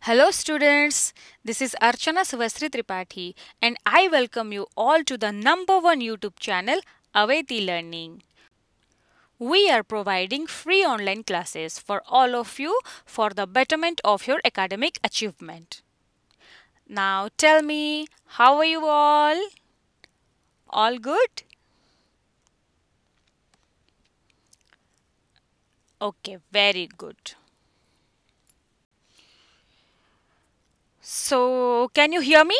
Hello students, this is Archana Sivastri Tripathi and I welcome you all to the number one YouTube channel Aveti Learning. We are providing free online classes for all of you for the betterment of your academic achievement. Now tell me, how are you all? All good? Okay, very good. So, can you hear me?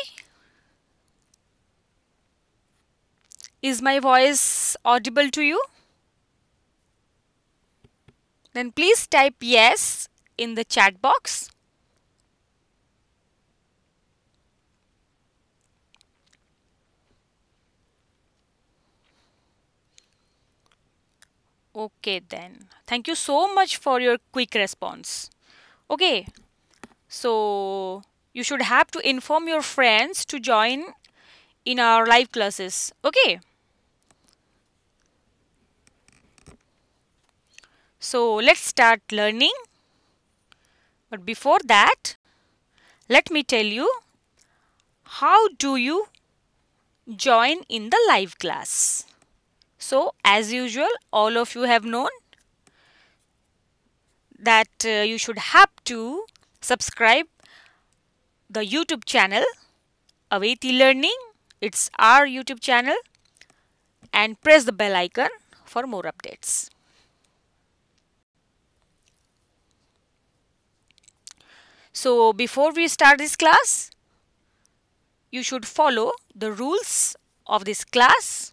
Is my voice audible to you? Then please type yes in the chat box. Okay then. Thank you so much for your quick response. Okay. So you should have to inform your friends to join in our live classes okay so let's start learning but before that let me tell you how do you join in the live class so as usual all of you have known that uh, you should have to subscribe the YouTube channel Aveti Learning. It's our YouTube channel and press the bell icon for more updates. So before we start this class, you should follow the rules of this class.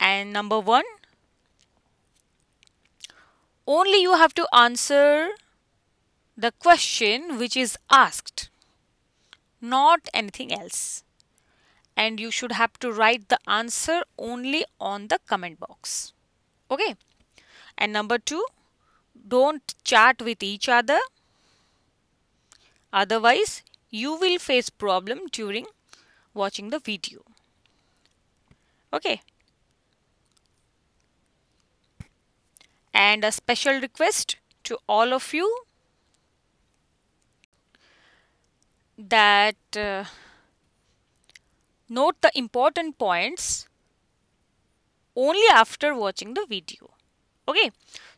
And number one, only you have to answer the question which is asked not anything else and you should have to write the answer only on the comment box okay and number two don't chat with each other otherwise you will face problem during watching the video okay and a special request to all of you that uh, note the important points only after watching the video okay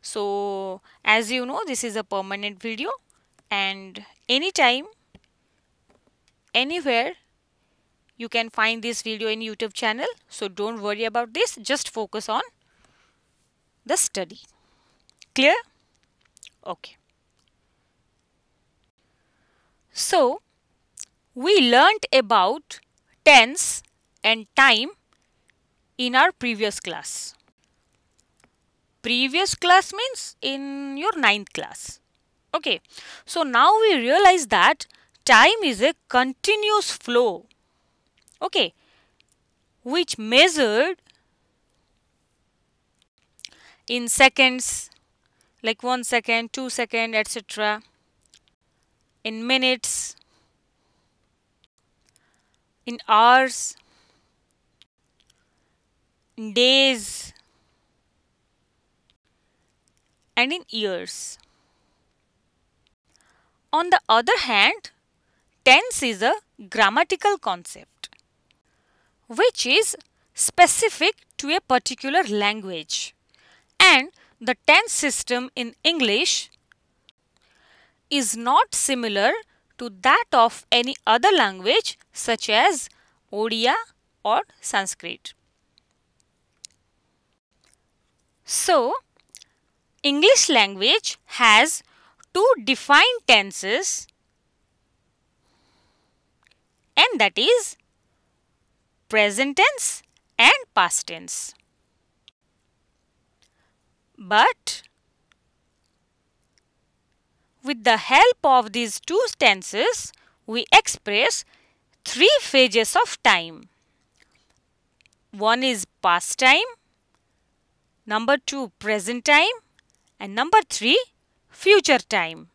so as you know this is a permanent video and anytime anywhere you can find this video in youtube channel so don't worry about this just focus on the study clear okay so we learnt about tense and time in our previous class. Previous class means in your ninth class. Okay, so now we realize that time is a continuous flow. Okay, which measured in seconds like 1 second, 2 second, etc. In minutes, in hours, in days, and in years. On the other hand, tense is a grammatical concept which is specific to a particular language and the tense system in English is not similar to that of any other language such as Odia or Sanskrit. So, English language has two defined tenses and that is present tense and past tense. But with the help of these two tenses, we express three phases of time. One is past time, number two present time and number three future time.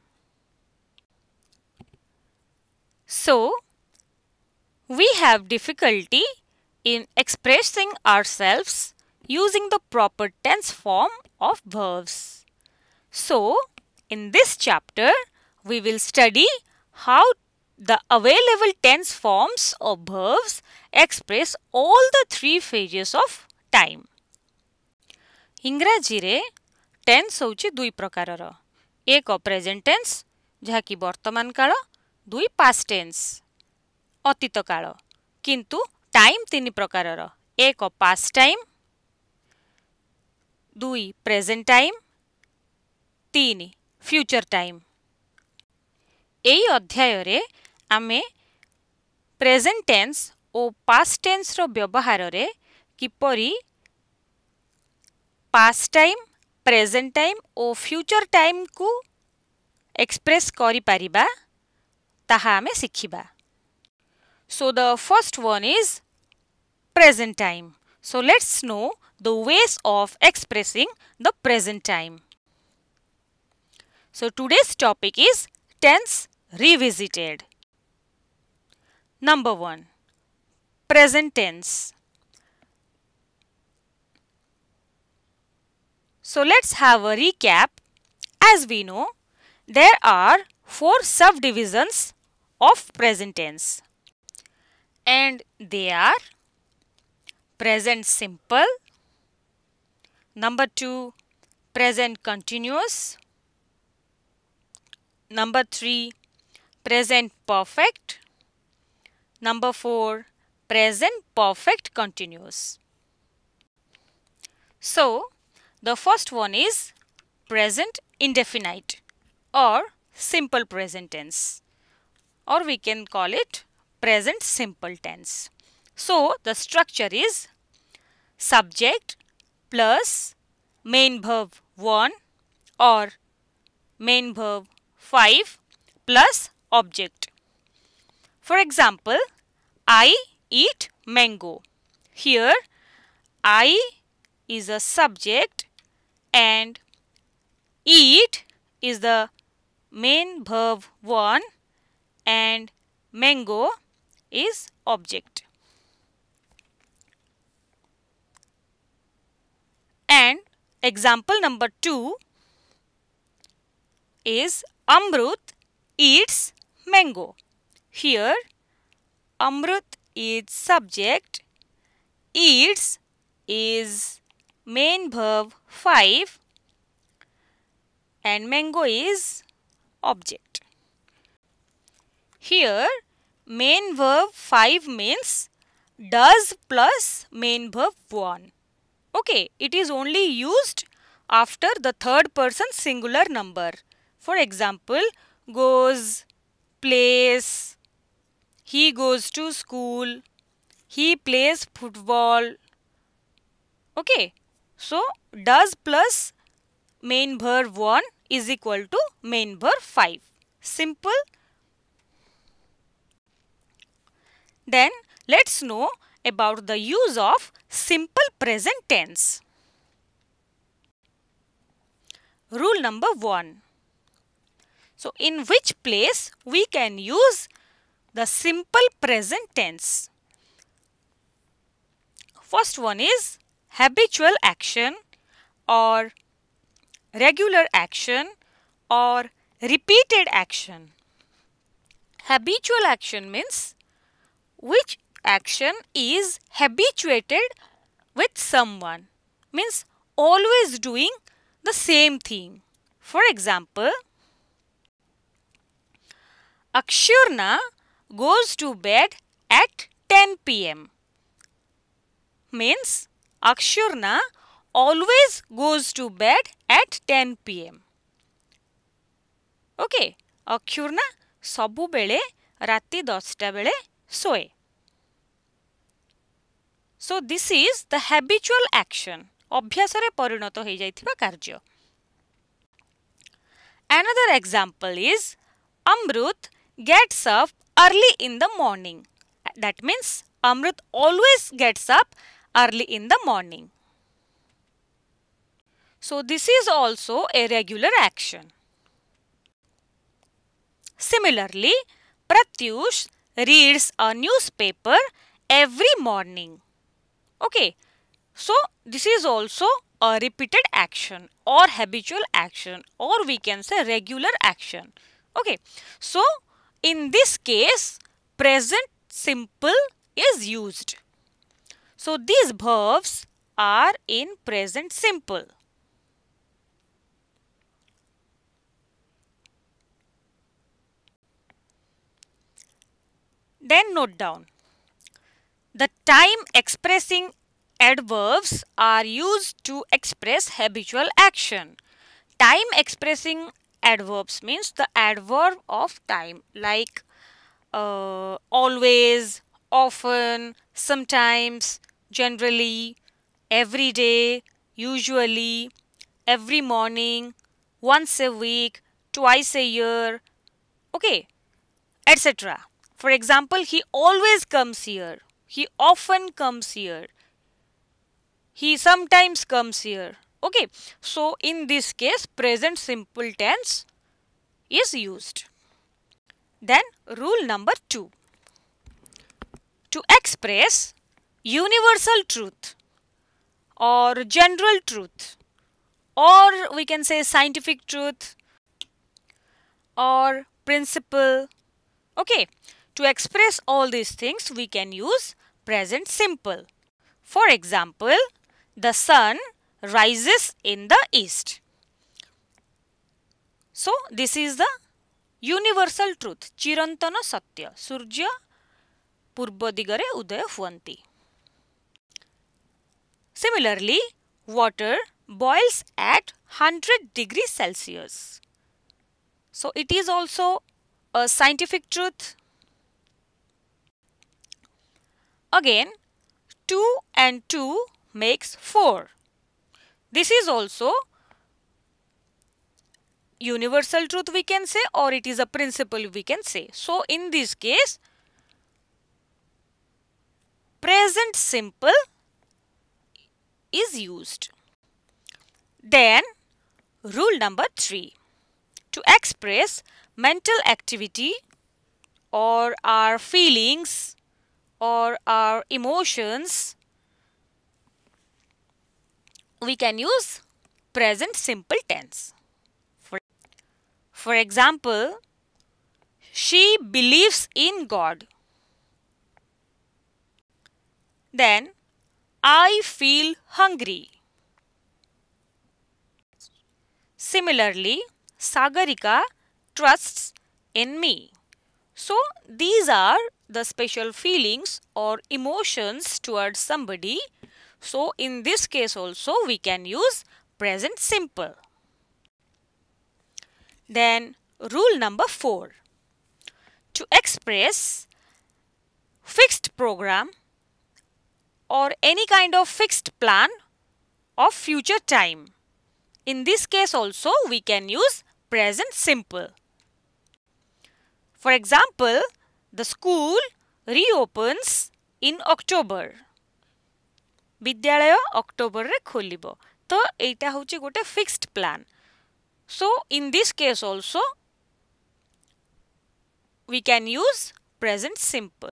So, we have difficulty in expressing ourselves using the proper tense form of verbs. So, in this chapter, we will study how the available tense forms of verbs express all the three phases of time. Ingrajire tense hochi dui prakarara. Ek present tense, jhaki bortaman kala, dui past tense. Atita kala. Kintu time tini prakarara. Ek past time, dui present time, tini future time अध्याय रे आमे present tense ओ past tense रो व्यवहार रे किपरी past time present time ओ future time को एक्सप्रेस करी पारिबा ताहा आमे सिखिबा so the first one is present time so let's know the ways of expressing the present time So today's topic is tense revisited. Number 1. Present tense. So let's have a recap. As we know, there are four subdivisions of present tense. And they are present simple, number 2 present continuous, Number 3 present perfect. Number 4 present perfect continuous. So the first one is present indefinite or simple present tense or we can call it present simple tense. So the structure is subject plus main verb 1 or main verb 5 plus object. For example, I eat mango. Here, I is a subject and eat is the main verb one and mango is object. And example number 2 is Amrut eats mango. Here, Amrut is subject, eats is main verb 5 and mango is object. Here, main verb 5 means does plus main verb 1. Okay, it is only used after the third person singular number. For example, goes, plays, he goes to school, he plays football. Okay, so does plus main verb 1 is equal to main verb 5. Simple. Then let's know about the use of simple present tense. Rule number 1. So, in which place we can use the simple present tense. First one is habitual action or regular action or repeated action. Habitual action means which action is habituated with someone means always doing the same thing. For example, Akshurna goes to bed at 10 pm. Means Akshurna always goes to bed at 10 pm. Okay. Akshurna sabu bele rati dosta bele soe. So this is the habitual action. Obhyasare parinato hai jai karjo. Another example is Amrut gets up early in the morning. That means Amrut always gets up early in the morning. So this is also a regular action. Similarly, Pratyush reads a newspaper every morning. Okay, so this is also a repeated action or habitual action or we can say regular action. Okay, so in this case, present simple is used. So these verbs are in present simple. Then note down. The time expressing adverbs are used to express habitual action. Time expressing adverbs means the adverb of time like uh, always often sometimes generally every day usually every morning once a week twice a year okay etc for example he always comes here he often comes here he sometimes comes here okay so in this case present simple tense is used then rule number 2 to express universal truth or general truth or we can say scientific truth or principle okay to express all these things we can use present simple for example the sun rises in the east. So, this is the universal truth, Chirantana Satya, Surya purbodigare Udaya Fuanti. Similarly, water boils at 100 degrees Celsius. So, it is also a scientific truth. Again, 2 and 2 makes 4. This is also universal truth we can say or it is a principle we can say. So, in this case present simple is used. Then rule number 3 to express mental activity or our feelings or our emotions we can use present simple tense. For, for example, she believes in God. Then, I feel hungry. Similarly, Sagarika trusts in me. So, these are the special feelings or emotions towards somebody so in this case also we can use present simple. Then rule number 4. To express fixed program or any kind of fixed plan of future time. In this case also we can use present simple. For example, the school reopens in October. ବିଦ୍ୟାଳୟ ଅକ୍ଟୋବରରେ ଖୋଲିବ ତ ଏଇଟା ହେଉଛି ଗୋଟେ fixed plan so in this case also we can use present simple.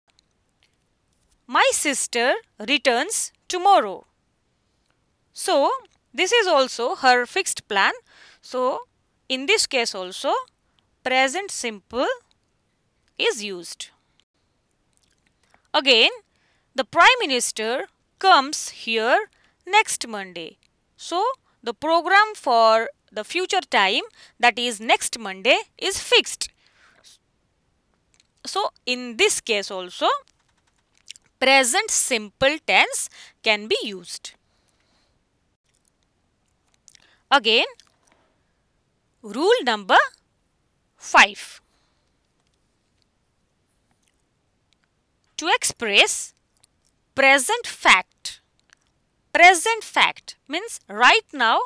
My sister returns tomorrow. So, this is also her fixed plan. So, in this case also, present simple is used. Again, the Prime Minister comes here next Monday. So the program for the future time that is next Monday is fixed. So in this case also present simple tense can be used. Again rule number 5. To express present fact. Present fact means right now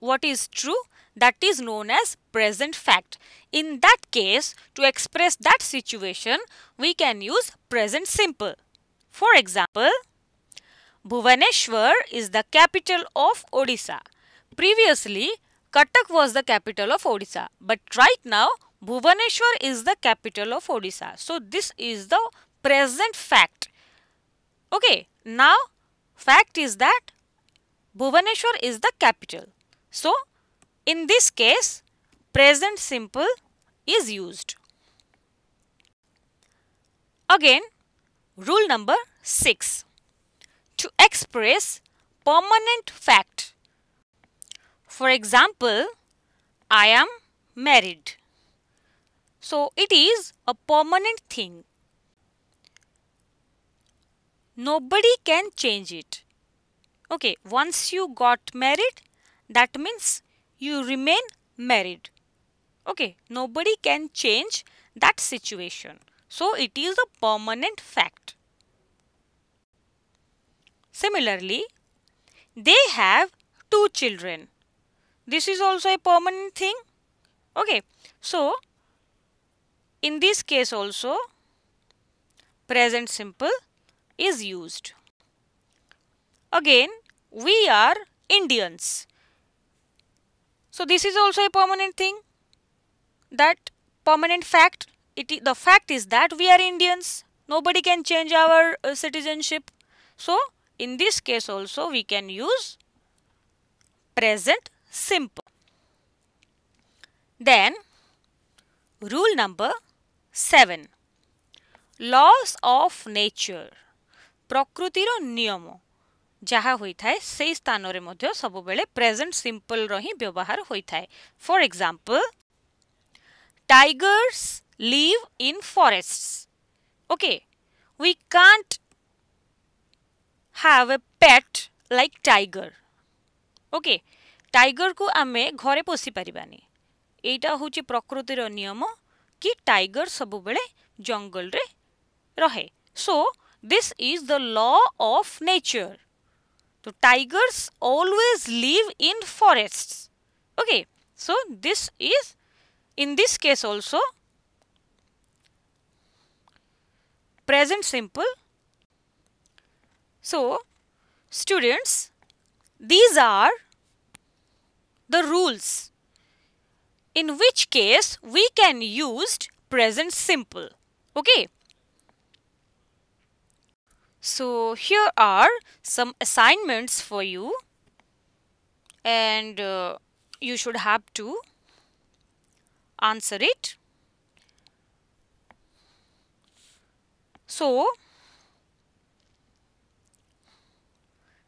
what is true that is known as present fact. In that case, to express that situation, we can use present simple. For example, Bhuvaneshwar is the capital of Odisha. Previously, Katak was the capital of Odisha, but right now Bhuvaneshwar is the capital of Odisha. So this is the present fact Okay, now fact is that Bhuvaneshwar is the capital. So, in this case, present simple is used. Again, rule number 6. To express permanent fact. For example, I am married. So, it is a permanent thing nobody can change it. Okay, once you got married, that means you remain married. Okay, nobody can change that situation. So it is a permanent fact. Similarly, they have two children. This is also a permanent thing. Okay, so in this case also, present simple is used. Again, we are Indians. So this is also a permanent thing. That permanent fact, it, the fact is that we are Indians. Nobody can change our uh, citizenship. So in this case also we can use present simple. Then rule number 7. Laws of nature. ପ୍ରକୃତିର ନିୟମ ଯାହା ହୋଇଥାଏ ସେହି ସ୍ଥାନରେ ମଧ୍ୟ ସବୁବେଳେ present ସିମ୍ପଲ୍ର ହିଁ ବ୍ୟବହାର ହୋଇଥାଏ for example tigers live in forests. Okay, we can't have a pet like tiger. Okay, tiger को आमे घरे पोषि पारिबानी एटा होची प्रकृतिर नियम कि टाइगर सबुबेले जंगल रे रहे सो so, This is the law of nature. So tigers always live in forests. Okay. So this is in this case also present simple. So students these are the rules in which case we can use present simple. Okay. So here are some assignments for you and uh, you should have to answer it. So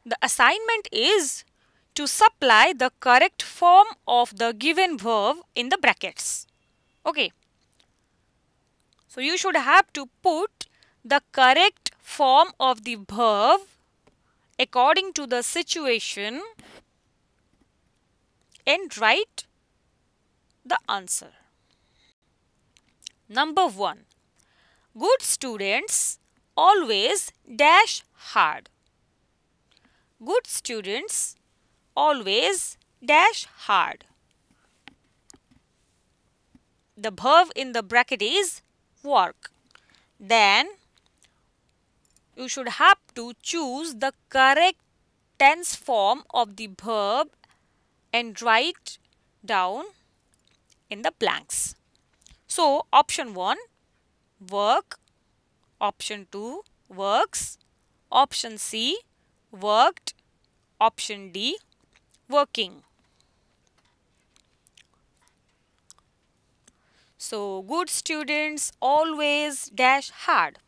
the assignment is to supply the correct form of the given verb in the brackets. Okay. So you should have to put the correct form of the verb according to the situation and write the answer. Number 1. Good students always dash hard. Good students always dash hard. The verb in the bracket is work. Then you should have to choose the correct tense form of the verb and write down in the blanks. So option 1 work, option 2 works, option C worked, option D working. So good students always dash hard.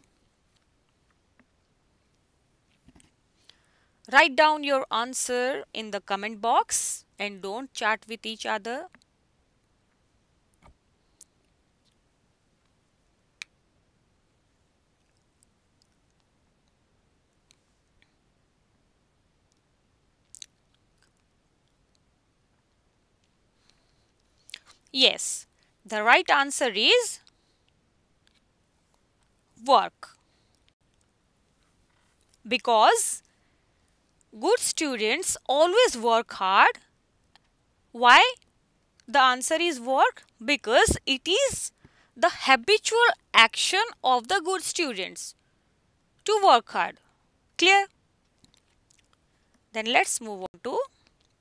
Write down your answer in the comment box and don't chat with each other. Yes, the right answer is work because good students always work hard. Why? The answer is work because it is the habitual action of the good students to work hard. Clear? Then let's move on to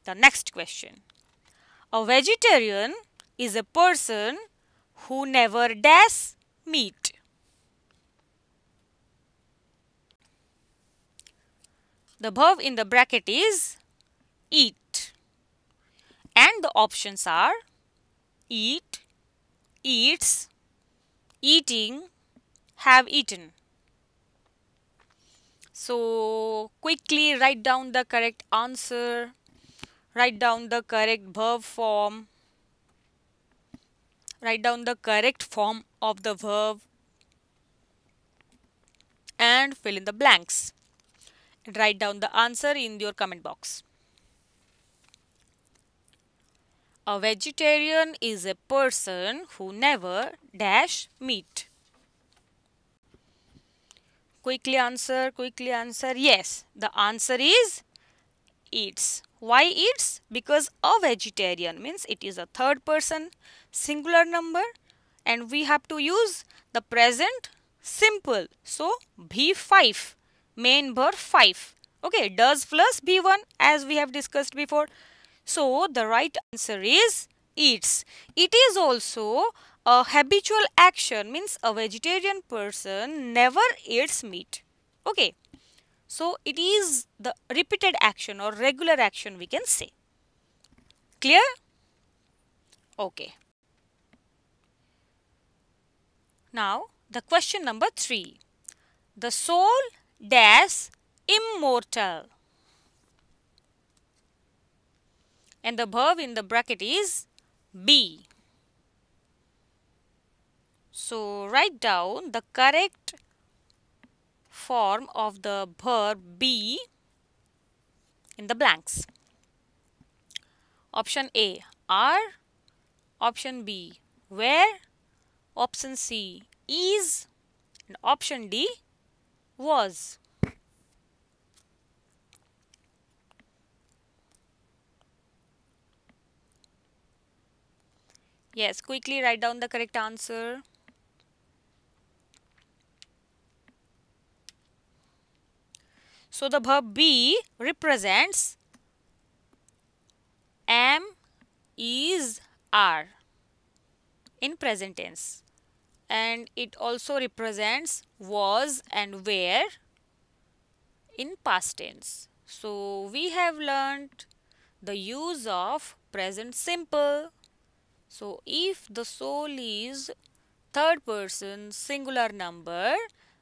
the next question. A vegetarian is a person who never does meat. The verb in the bracket is eat. And the options are eat, eats, eating, have eaten. So quickly write down the correct answer, write down the correct verb form, write down the correct form of the verb and fill in the blanks write down the answer in your comment box. A vegetarian is a person who never dash meat. Quickly answer, quickly answer. Yes, the answer is eats. Why eats? Because a vegetarian means it is a third person singular number and we have to use the present simple. So, B5 main bar 5. Okay, does plus B1 as we have discussed before. So the right answer is eats. It is also a habitual action means a vegetarian person never eats meat. Okay. So it is the repeated action or regular action we can say. Clear? Okay. Now the question number 3. The soul dash immortal. And the verb in the bracket is be. So write down the correct form of the verb be in the blanks. Option A are, option B where, option C is and option D was. Yes, quickly write down the correct answer. So the verb be represents am, is, are in present tense and it also represents was and where in past tense. So we have learnt the use of present simple. So if the soul is third person singular number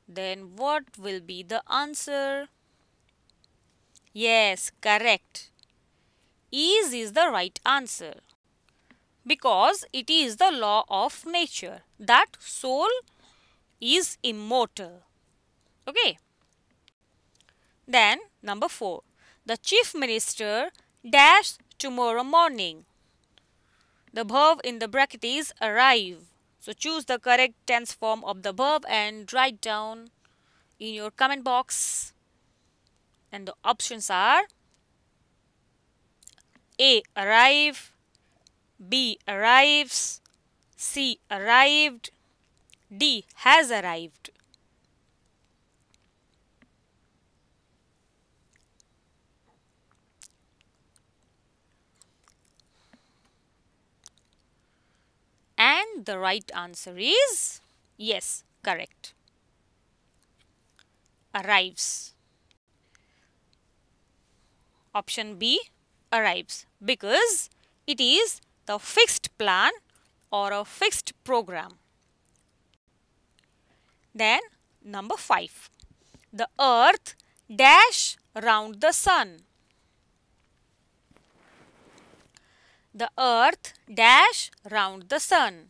then what will be the answer? Yes, correct. Is is the right answer because it is the law of nature that soul is immortal. Okay. Then number 4. The chief minister dash tomorrow morning. The verb in the bracket is arrive. So choose the correct tense form of the verb and write down in your comment box. And the options are A. Arrive B arrives, C arrived, D has arrived. And the right answer is yes, correct. Arrives. Option B arrives because it is the fixed plan or a fixed program. Then number 5. The earth dash round the sun. The earth dash round the sun.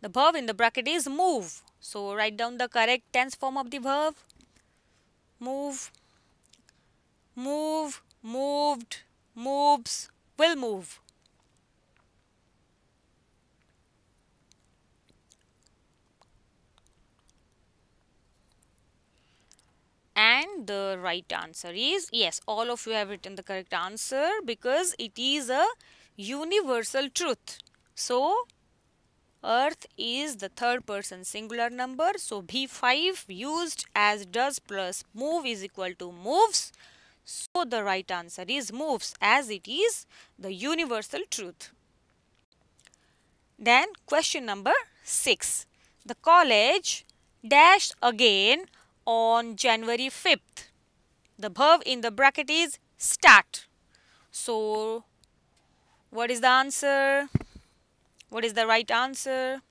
The verb in the bracket is move. So write down the correct tense form of the verb. Move, move, moved, moves, will move. and the right answer is yes all of you have written the correct answer because it is a universal truth so earth is the third person singular number so b5 used as does plus move is equal to moves so the right answer is moves as it is the universal truth then question number 6 the college dash again on January 5th. The verb in the bracket is start. So, what is the answer? What is the right answer?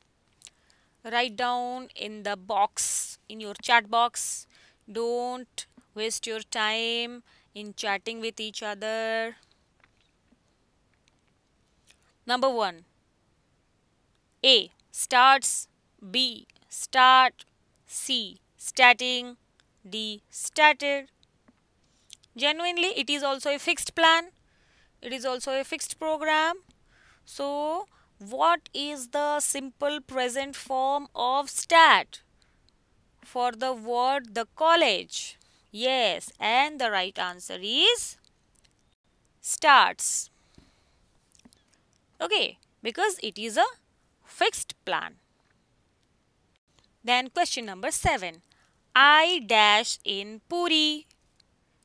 Write down in the box, in your chat box. Don't waste your time in chatting with each other. Number 1. A. Starts. B. Start. C stating, the stated. Genuinely, it is also a fixed plan. It is also a fixed program. So, what is the simple present form of stat for the word the college? Yes, and the right answer is starts. Okay, because it is a fixed plan. Then question number 7. I dash in Puri.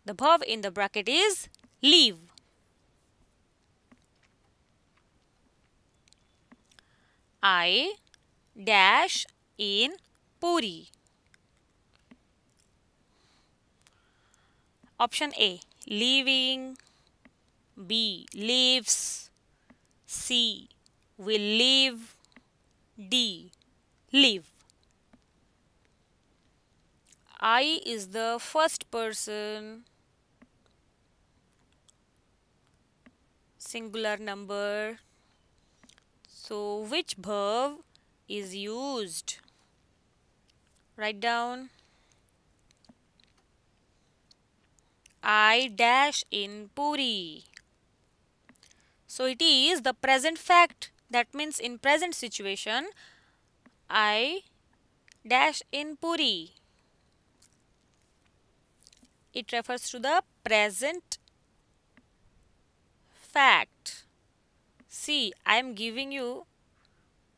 The verb in the bracket is leave. I dash in Puri. Option A leaving B leaves C will leave D leave I is the first person singular number. So which verb is used? Write down. I dash in Puri. So it is the present fact. That means in present situation, I dash in Puri it refers to the present fact. See, I am giving you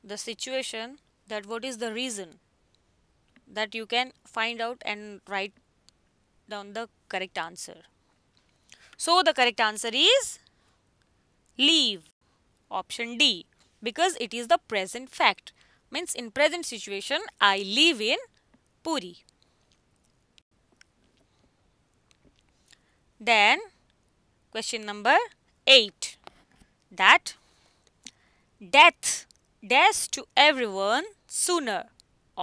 the situation that what is the reason that you can find out and write down the correct answer. So, the correct answer is leave option D because it is the present fact means in present situation I live in Puri. Then question number 8 that death death to everyone sooner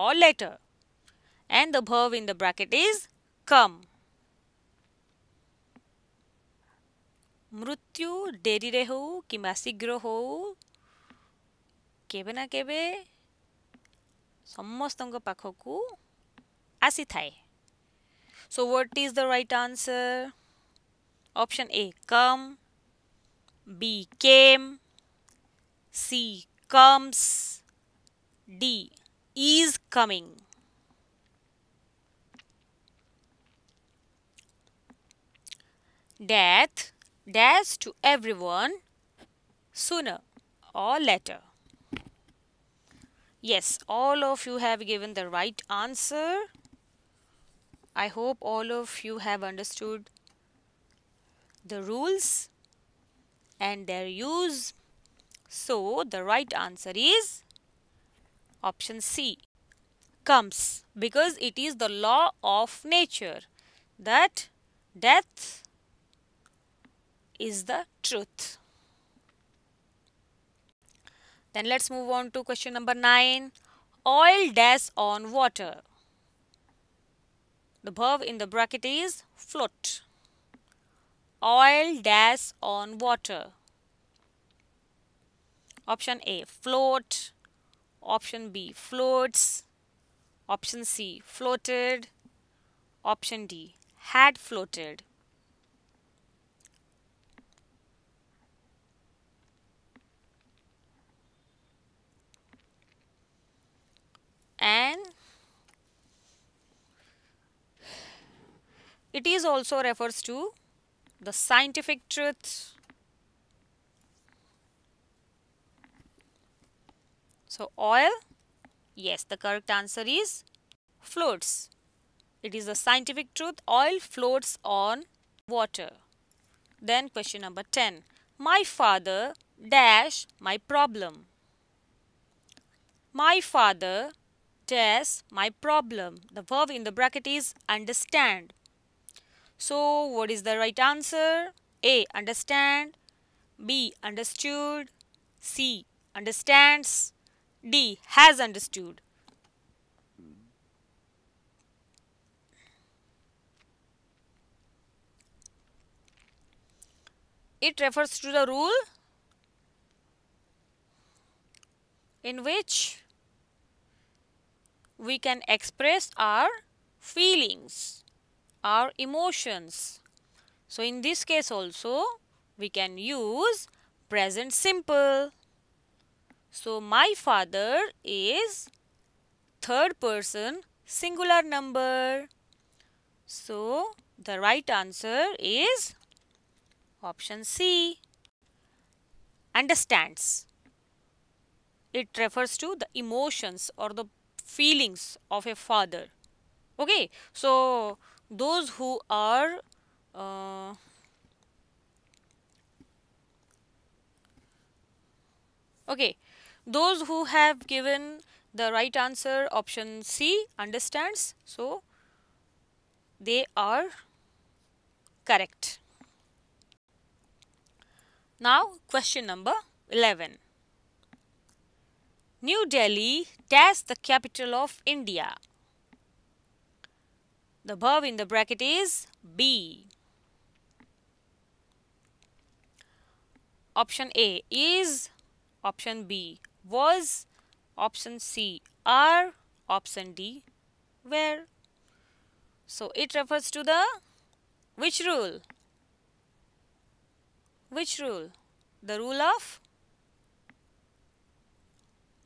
or later and the verb in the bracket is come. ମୃତ୍ୟୁ ଡେରିରେ ହେଉ କିମ୍ବା ଶୀଘ୍ର ହେଉ କେବେ ନା କେବେ ସମସ୍ତଙ୍କ ପାଖକୁ So what is the right answer? Option A come, B came, C comes, D is coming. Death does to everyone sooner or later. Yes, all of you have given the right answer. I hope all of you have understood the rules and their use. So the right answer is option C comes because it is the law of nature that death is the truth. Then let's move on to question number 9. Oil dash on water. The verb in the bracket is float oil dash on water option a float option b floats option c floated option d had floated and it is also refers to the scientific truth. So oil, yes the correct answer is floats. It is the scientific truth oil floats on water. Then question number 10. My father dash my problem. My father dash my problem. The verb in the bracket is understand. So, what is the right answer? A. Understand. B. Understood. C. Understands. D. Has understood. It refers to the rule in which we can express our feelings our emotions. So, in this case also we can use present simple. So, my father is third person singular number. So, the right answer is option C. Understands. It refers to the emotions or the feelings of a father. Okay. So, those who are uh, okay those who have given the right answer option C understands so they are correct. Now question number 11. New Delhi, test the capital of India. The verb in the bracket is be. Option A is, option B was, option C are, option D where. So it refers to the which rule? Which rule? The rule of?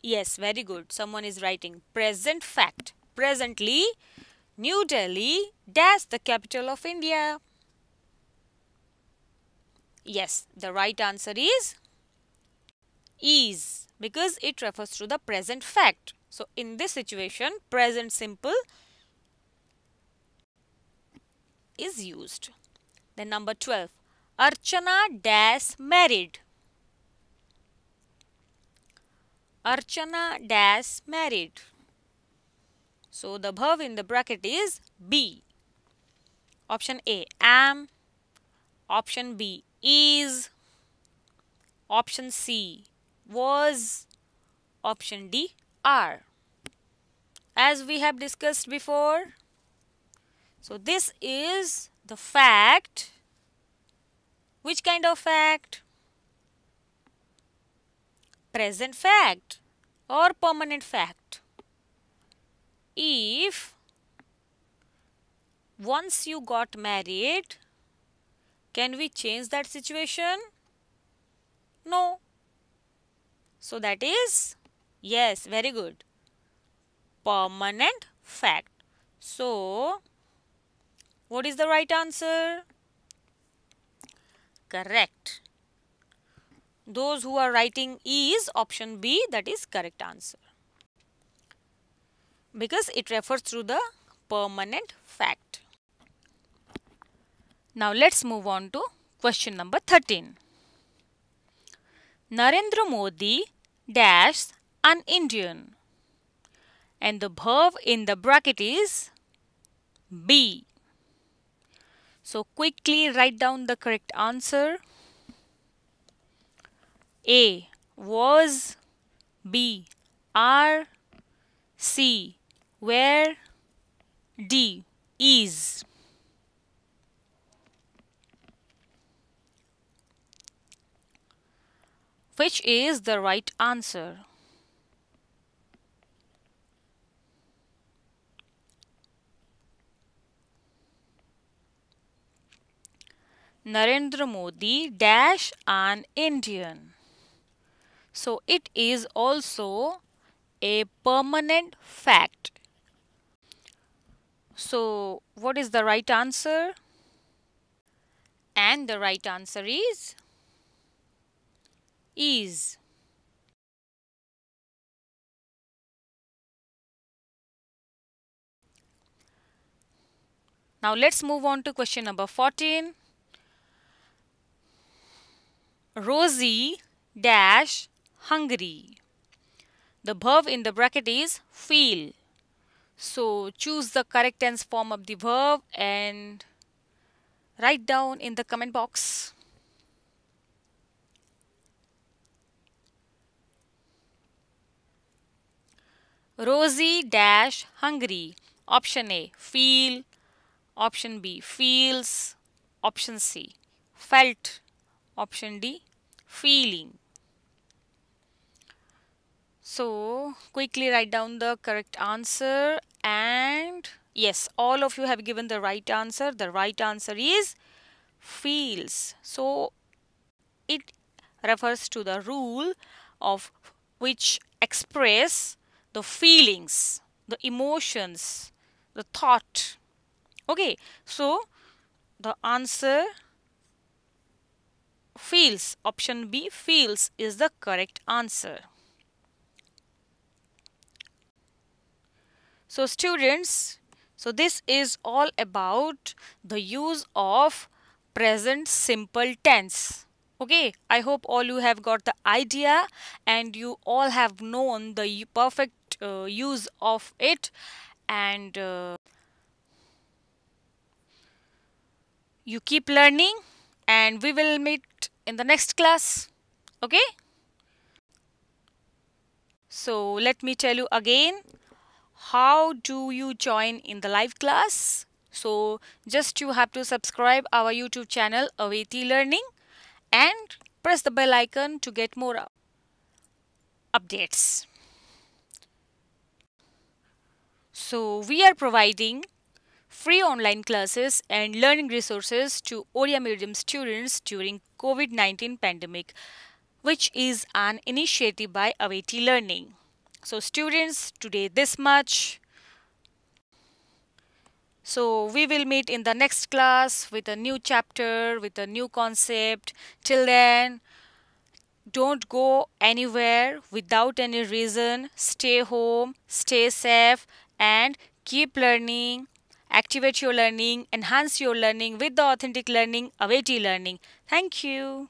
Yes, very good. Someone is writing present fact. Presently, New Delhi dash the capital of India. Yes, the right answer is is because it refers to the present fact. So in this situation, present simple is used. Then number 12, Archana dash married. Archana dash married. So the verb in the bracket is be. Option A am. Option B is. Option C was. Option D are. As we have discussed before. So this is the fact. Which kind of fact? Present fact or permanent fact if once you got married, can we change that situation? No. So that is yes, very good. Permanent fact. So, what is the right answer? Correct. Those who are writing is option B, that is correct answer because it refers to the permanent fact. Now let's move on to question number 13. Narendra Modi dash an Indian and the verb in the bracket is B. So quickly write down the correct answer. A was B R C where D is. Which is the right answer? Narendra Modi dash an Indian. So it is also a permanent fact. So what is the right answer? And the right answer is is. Now let's move on to question number 14. Rosie dash hungry. The verb in the bracket is feel. So choose the correct tense form of the verb and write down in the comment box. Rosie dash hungry. Option A feel. Option B feels. Option C felt. Option D feeling. So quickly write down the correct answer and yes, all of you have given the right answer. The right answer is feels. So it refers to the rule of which express the feelings, the emotions, the thought. Okay, so the answer feels, option B, feels is the correct answer. So students, so this is all about the use of present simple tense. Okay, I hope all you have got the idea and you all have known the perfect uh, use of it and uh, you keep learning and we will meet in the next class. Okay. So let me tell you again how do you join in the live class so just you have to subscribe our youtube channel aveti learning and press the bell icon to get more updates so we are providing free online classes and learning resources to Odia Medium students during COVID-19 pandemic, which is an initiative by Aveti Learning. So students, today this much. So we will meet in the next class with a new chapter, with a new concept. Till then, don't go anywhere without any reason. Stay home, stay safe and keep learning. Activate your learning, enhance your learning with the authentic learning, Awaiti learning. Thank you.